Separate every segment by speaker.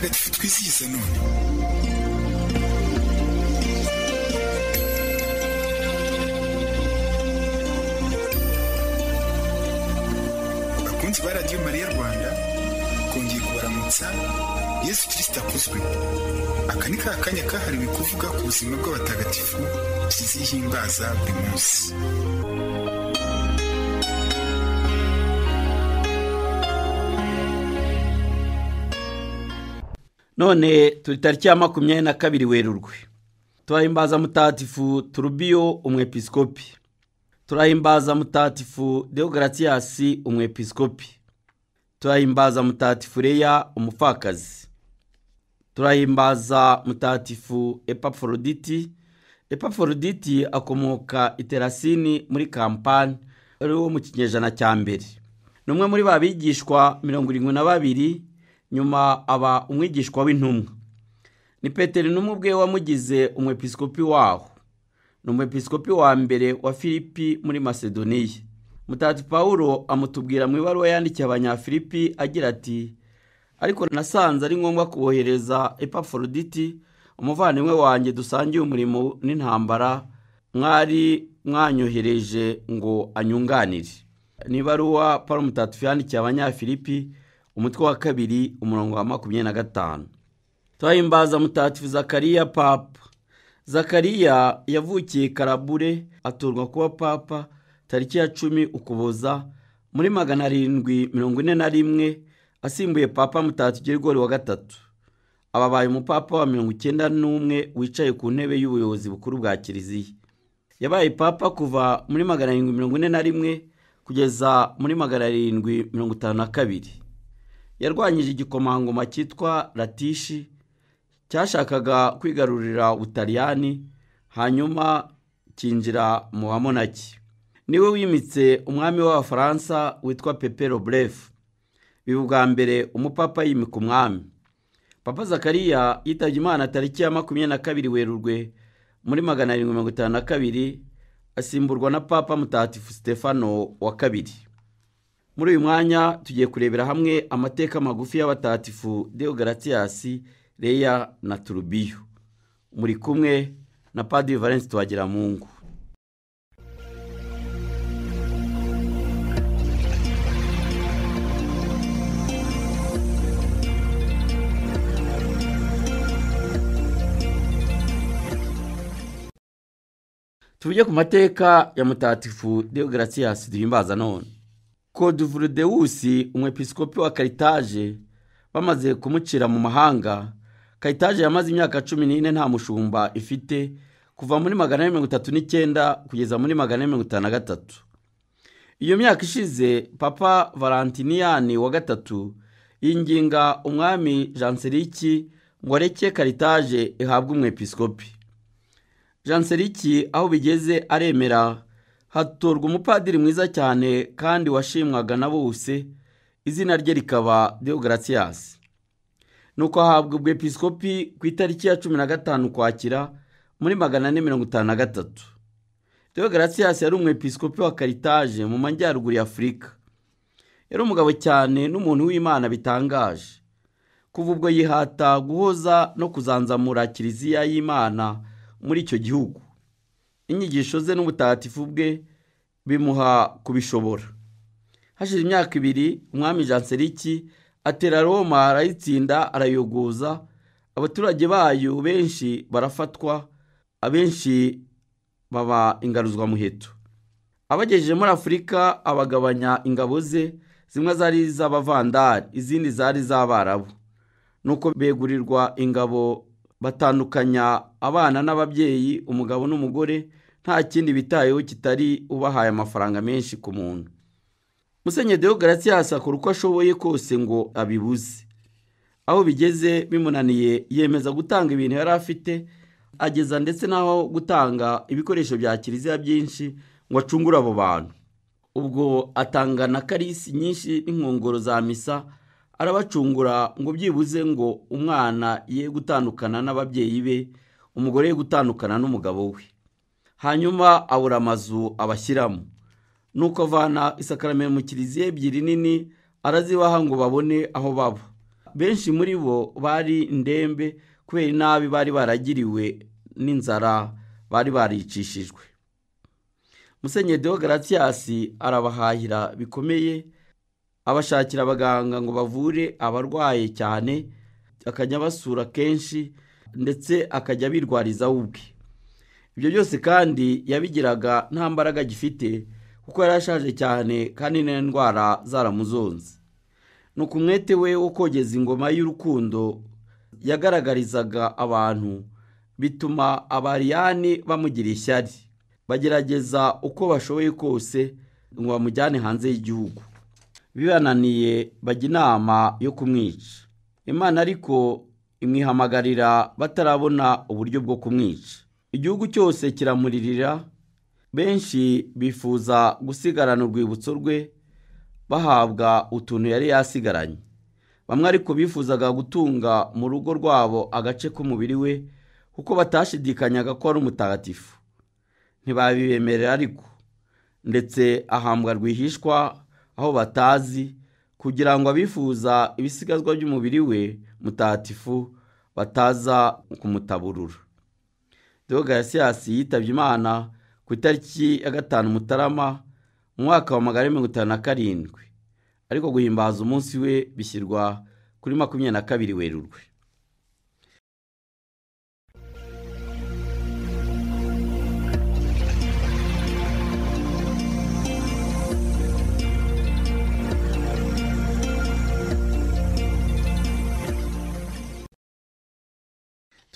Speaker 1: kare twizihize none bakunzi ba radiyo mariya rwanda kongeye kubaramutsa yesu kirisita akuzwe aka ni ka kanya kahariwe kuvuga ku buzima bw'abatagatifu tuziye ihimbaza buri munsi none turi tariki ya makumyabiri na kabiri werurwe turahimbaza mutatifu turubiyo umwepiskopi turahimbaza mutatifu deogaratiyasi umwepiskopi turahimbaza mutatifu reya umupfakazi turahimbaza mutatifu epaforoditi epaforoditi akomoka iterasini muri kampani ari wo mu kinyejana cya mbere ni umwe muri ba bigishwa mirongo irindwi na babiri nyuma aba umwigishwa w'intumwa ni peteri n'umwe ubwe wamugize umwepisikopi waho ni umwepisikopi wa mbere wa filipi muri masedoniya mutati paul amutubwira mu ibaruwa yandikiye abanyafilipi agira ati ariko nasanze ari ngombwa kubohereza epaforoditi umuvandimwe wanjye dusangiye umurimo n'intambara mwari mwanyohereje ngo anyunganire ni ibaruwa paul mutatu yandikiye abanyafilipi umutwe wa kabiri umurongo wa makumyabiri na gatanu turahimbaza mutatifu zakariya papa zakariya yavukiye karabure atorwa kuba papa tariki ya cumi ukuboza muri magana arindwi mirongo ine na rimwe asimbuye papa mutatifu gerigori wa gatatu ababaye umupapa wa mirongo icyenda n'umwe wicaye ku ntebe y'ubuyobozi bukuru bwa kiliziya yabaye papa kuva muri magana arindwi mirongo ine na rimwe kugeza muri magana arindwi mirongo itanu na kabiri yarwanyije igikomangoma cyitwa latishi cyashakaga kwigarurira ubutaliyani hanyuma cyinjira mu bamonaki niwe wimitse umwami w'abafaransa witwa pepe roburefu biba ubwa mbere umupapa yimika umwami papa zakariya yitabye imana tariki ya makumyabiri na kabiri werurwe muri magana arindwi mirongo itanu na kabiri asimburwa na papa mutagatifu stefano wa kabiri muri uyu mwanya tugiye kurebera hamwe amateka magufi y'abatatifu Deo deogaratiyasi leya na turubiyo muri kumwe na padiri valence twagiramungu tuvuge ku mateka ya mutatifu deogaratiyasi duhimbaza none koduvurudewusi umwepiskopi wa karitaje bamaze kumucira mu mahanga karitaje yamaze imyaka cumi n'ine nta mushumba ifite kuva muri magana ane mirongo itatu n'icyenda kugeza muri magana ane mirongo itanu na gatatu iyo myaka ishize papa valantiniyani wa gatatu yinginga umwami janseriki ngo areke karitaje ihabwe umwepiskopi janseriki aho bigeze aremera hatorwa umupadiri mwiza cyane kandi washimwaga na bose izina rye rikaba deogaratiyasi nuko ahabwa ubwepiskopi ku itariki ya cumi na gatanu kwakira muri magana ane mirongo itanu na gatatu deogaratiyasi yari umwepiskopi wa karitaje mu majyaruguru ya afurika yari umugabo cyane n'umuntu w'imana bitangaje kuva ubwo yihata guhoza no kuzanzamura kiliziya y'imana muri icyo gihugu inyigisho ze n’ubutatifu bwe bimuha kubishobora hashize imyaka ibiri umwami janseriki atera roma arayitsinda arayogoza abaturage bayo benshi barafatwa abenshi baba ingaruzwa muheto abagejeje muri afurika abagabanya ingabo ze zimwe zari iz'abavandari izindi zari iz'abarabu nuko begurirwa ingabo batandukanya abana n'ababyeyi umugabo n'umugore nta kindi bitayeho kitari ubahaye amafaranga menshi ku muntu musenyeri deo garasiyasi akora uko ashoboye kose ngo abibuze aho bigeze bimunaniye yemeza gutanga ibintu yari afite ageza ndetse n'aho gutanga ibikoresho bya kiliziya byinshi ngo acungure abo bantu ubwo atanga na karisi nyinshi n'inkongoro za misa arabacungura ngo byibuze ngo umwana ye gutandukana n'ababyeyi be umugore ye gutandukana n'umugabo we hanyuma abura amazu abashyiramo nuko avana isakarame mu kiliziya ebyiri nini arazibaha ngo babone aho baba benshi muri bo bari ndembe kubera inabi bari baragiriwe n'inzara bari baricishijwe musenyeri dewo garatiyasi arabahahira bikomeye abashakira abaganga ngo bavure abarwaye cyane akajya abasura kenshi ndetse akajya abirwarizaho ubwe ibyo byose kandi yabigiraga nta mbaraga gifite kuko yari ashaje cyane kandi n'indwara zaramuzonze ni umwete we wo kogeza ingoma y'urukundo yagaragarizaga abantu bituma abariyani bamugira ishyari bagerageza uko bashoboye kose ngo bamujyane hanze y'igihugu bibananiye bajya inama yo kumwica imana ariko imwihamagarira batarabona uburyo bwo kumwica igihugu cyose kiramuririra benshi bifuza gusigarana urwibutso rwe bahabwa utuntu yari yasigaranye bamwe ariko bifuzaga gutunga mu rugo rwabo agace k'umubiri we kuko batashidikanyaga ko ari umutagatifu ntibabibemerera ariko ndetse ahambwa rwihishwa aho batazi kugira ngo abifuza ibisigazwa by'umubiri we mutatifu bataza kumutaburura dogo gasiyasi yitabye imana ku itariki ya gatanu mutarama mu mwaka wa magana mirongo itanu na karindwi ariko guhimbaza umunsi we bishyirwa kuri makumyabiri na kabiri werurwe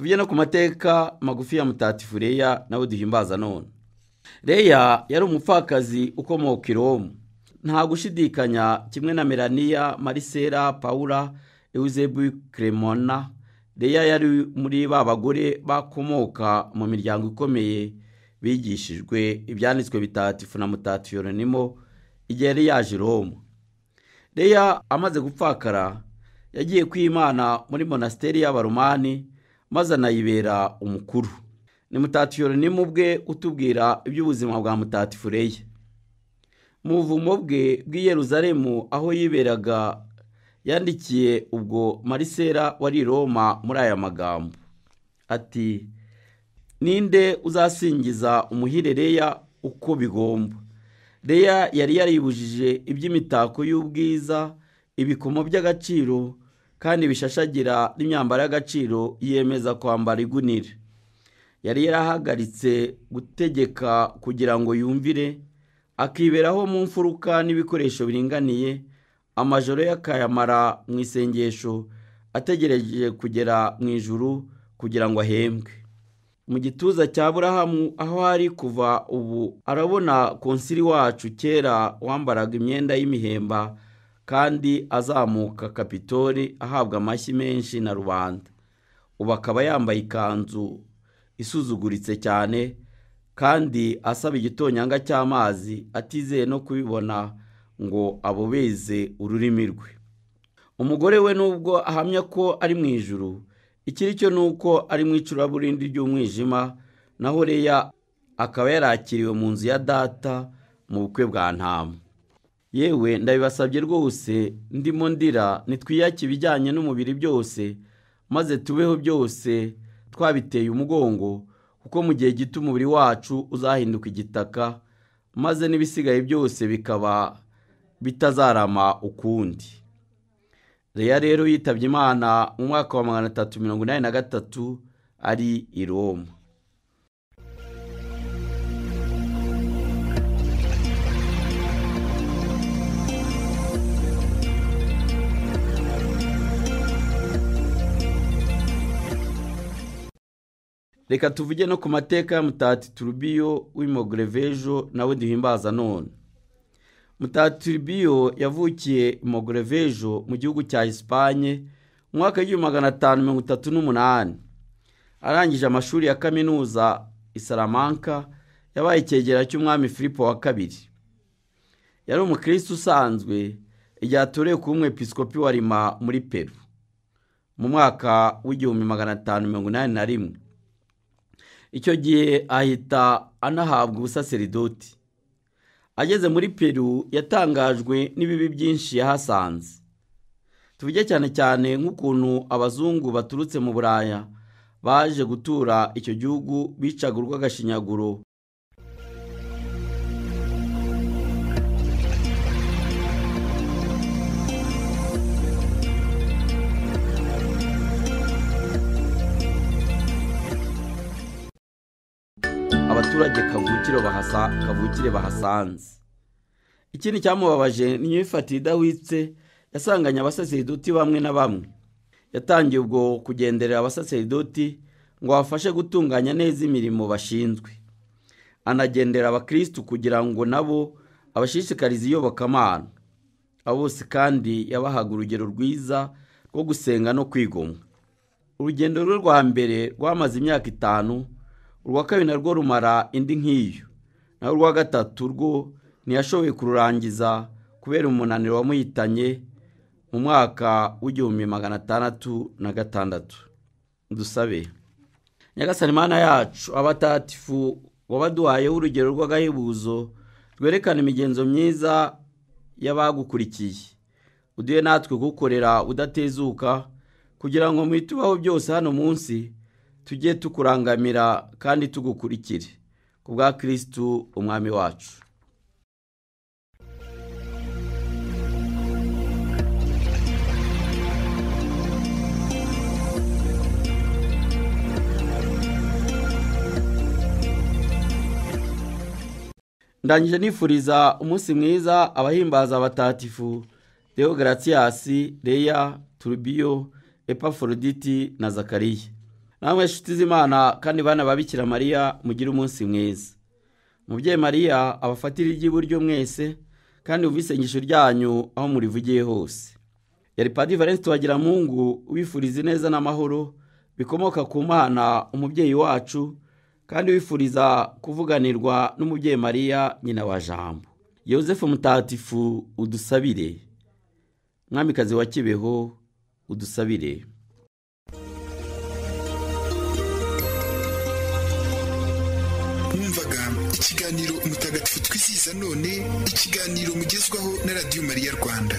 Speaker 1: tuvuge no ku mateka magufi ya mutatifu reya nawe duhimbaza none reya yari umupfakazi ukomoka i Roma nta gushidikanya kimwe na melaniya marisera paula eusebu cremona reya yari muri ba bagore bakomoka mu miryango ikomeye bigishijwe ibyanditswe bitatifu na mutatifu yoronimo igihe yari yaje Roma reya amaze gupfakara yagiye kwimana muri monasiteri y'abaromani maze anayibera umukuru ni mutati yoronimu utubwira iby'ubuzima bwa mutati fureya mu buvumo bwe bw'i Yeruzalemu aho yiberaga yandikiye ubwo marisera wari Roma muri aya magambo ati ninde uzasingiza umuhire reya uko bigomba reya yari yaribujije iby'imitako y'ubwiza ibikomo by'agaciro kandi bishashagira n'imyambaro y'agaciro yiyemeza kwambara igunira yari yarahagaritse gutegeka kugira ngo yumvire akiberaho mu mfuruka n'ibikoresho biringaniye amajoro y'akayamara mu isengesho ategereje kugera mu ijuru kugira ngo ahembwe mu gituza cya burahamu aho ari kuva ubu arabona konsiri wacu kera wambaraga imyenda y'imihemba kandi azamuka kapitoli ahabwa amashyi menshi na rubanda ubu akaba yambaye ikanzu isuzuguritse cyane kandi asaba igitonyanga cy'amazi atizeye no kubibona ngo abobeze ururimi rwe umugore we nubwo ahamya ko ari mu ijuru ikiri cyo ni uko ari mu icuraburindi ry'umwijima naho reya akaba yarakiriwe mu nzu ya data mu bukwe bwa ntama yewe ndabibasabye rwose ndimo ndira nitwiyake ibijyanye n'umubiri byose maze tubeho byose twabiteye umugongo kuko mu gihe gito umubiri wacu uzahinduka igitaka maze n'ibisigaye byose bikaba bitazarama ukundi reya rero yitabye imana mu mwaka wa magana atatu mirongo inani na gatatu ari i roma reka tuvuge no ku mateka ya mutati turubiyo w'imogorevejo nawe duhimbaza none mutati yavukiye imogorevejo mu gihugu cya Espanye mu mwaka w'igihumbi magana atanu mirongo itatu n'umunani arangije amashuri ya kaminuza isaramanka yabaye icyegera cy'umwami filipo wa kabiri yari umukirisitu usanzwe igihe atorewe kuba umwepisikopi wa rima muri peru mu mwaka w'igihumbi magana atanu mirongo inani na rimwe icyo gihe ahita anahabwa ubusaserdoti ageze muri peru yatangajwe n'ibibi byinshi yahasanze tuvuge cyane cyane nk'ukuntu abazungu baturutse mu buraya baje gutura icyo gihugu bicaga urw'agashinyaguro abaturage kavukire bahasanze ikindi cyamubabaje ni imyifatire idahwitse yasanganye abasaseridoti bamwe na bamwe yatangiye ubwo kugenderera abasaseridoti ngo abafashe gutunganya neza imirimo bashinzwe anagendera abakristu kugira ngo nabo abashishikarize iyobokamana abo bose kandi yabahaga urugero rwiza rwo gusenga no kwigomwa urugendo rwe rwa mbere rwamaze imyaka itanu urwa kabiri narwo rumara indi nk'iyo naho urwa gatatu rwo ntiyashoboye kururangiza kubera umunaniro wamuhitanye mu mwaka w'igihumbi magana atandatu na gatandatu dusabe nyagasani mana yacu abatatifu wabaduhayeho urugero rw'agahebuzo rwerekana imigenzo myiza y'abagukurikiye uduhe natwe gukorera udatezuka kugira ngo mu byose hano munsi tujye tukurangamira kandi tugukurikire ku bwa kirisitu umwami wacu ndangije nifuriza umunsi mwiza abahimbaza abatatifu leo garatiyasi leya turubiyo epaforoditi na zakariya namwe inshuti z'imana kandi bana babikira mariya mugire umunsi mwiza mubyeyi mariya abafatira iry'iburyo mwese kandi wumve isengesho ryanyu aho murivugiye hose yari padi valence tubagiramungu wifuriza ineza n'amahoro bikomoka ku mana umubyeyi wacu kandi wifuriza kuvuganirwa n'umubyeyi mariya nyina wa jambo yosefu mutatifu udusabire mwamikazi wa kibeho udusabire mwumvaga ikiganiro mutagatifu twizihiza none ikiganiro mugezwaho na radiyo mariya rwanda